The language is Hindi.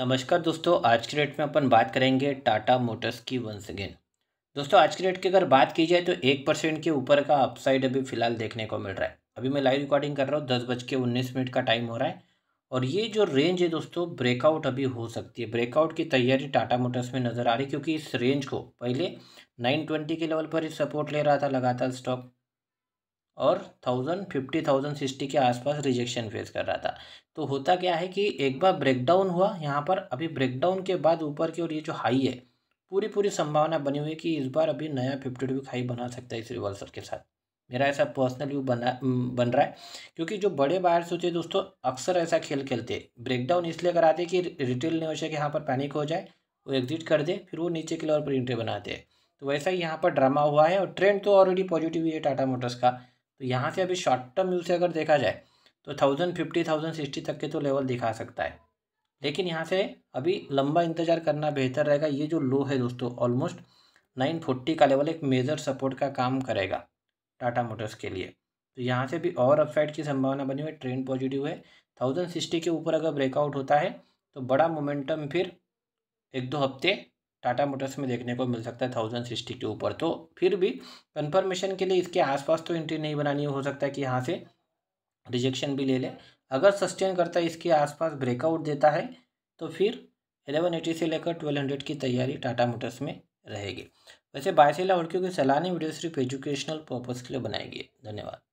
नमस्कार दोस्तों आज के डेट में अपन बात करेंगे टाटा मोटर्स की वंस अगेन दोस्तों आज के डेट की अगर बात की जाए तो एक परसेंट के ऊपर का अपसाइड अभी फिलहाल देखने को मिल रहा है अभी मैं लाइव रिकॉर्डिंग कर रहा हूँ दस बज के उन्नीस मिनट का टाइम हो रहा है और ये जो रेंज है दोस्तों ब्रेकआउट अभी हो सकती है ब्रेकआउट की तैयारी टाटा मोटर्स में नज़र आ रही है क्योंकि इस रेंज को पहले नाइन ट्वेंटी के लेवल पर ही सपोर्ट ले रहा था लगातार स्टॉक और थाउजेंड फिफ्टी थाउजेंड सिक्सटी के आसपास रिजेक्शन फेस कर रहा था तो होता क्या है कि एक बार ब्रेकडाउन हुआ यहाँ पर अभी ब्रेकडाउन के बाद ऊपर की ओर ये जो हाई है पूरी पूरी संभावना बनी हुई है कि इस बार अभी नया फिफ्टी टू हाई बना सकता है इस रिवर्सल के साथ मेरा ऐसा पर्सनल व्यू बना बन रहा है क्योंकि जो बड़े बायर्स होते हैं दोस्तों अक्सर ऐसा खेल खेलते ब्रेकडाउन इसलिए कराते कि रिटेल निवेशक यहाँ पर पैनिक हो जाए वो एग्जिट कर दे फिर वो नीचे के लेवल पर इंट्री बनाते हैं तो वैसा ही यहाँ पर ड्रामा हुआ है और ट्रेंड तो ऑलरेडी पॉजिटिव ही है टाटा मोटर्स का तो यहाँ से अभी शॉर्ट टर्म व्यू से अगर देखा जाए तो थाउजेंड फिफ्टी थाउजेंड सिक्सटी तक के तो लेवल दिखा सकता है लेकिन यहाँ से अभी लंबा इंतजार करना बेहतर रहेगा ये जो लो है दोस्तों ऑलमोस्ट नाइन फोर्टी का लेवल एक मेजर सपोर्ट का काम करेगा टाटा मोटर्स के लिए तो यहाँ से भी और अपसाइड की संभावना बनी हुई ट्रेंड पॉजिटिव है थाउजेंड सिक्सटी के ऊपर अगर ब्रेकआउट होता है तो बड़ा मोमेंटम फिर एक दो हफ्ते टाटा मोटर्स में देखने को मिल सकता है थाउजेंड सिक्सटी के ऊपर तो फिर भी कन्फर्मेशन के लिए इसके आसपास तो एंट्री नहीं बनानी हो सकता है कि यहाँ से रिजेक्शन भी ले लें अगर सस्टेन करता है इसके आसपास ब्रेकआउट देता है तो फिर एलेवन एटी से लेकर ट्वेल्व हंड्रेड की तैयारी टाटा मोटर्स में रहेगी वैसे बायसेला लड़कियों की सैलानी वीडियो सिर्फ एजुकेशनल पर्पज़ के लिए बनाएगी धन्यवाद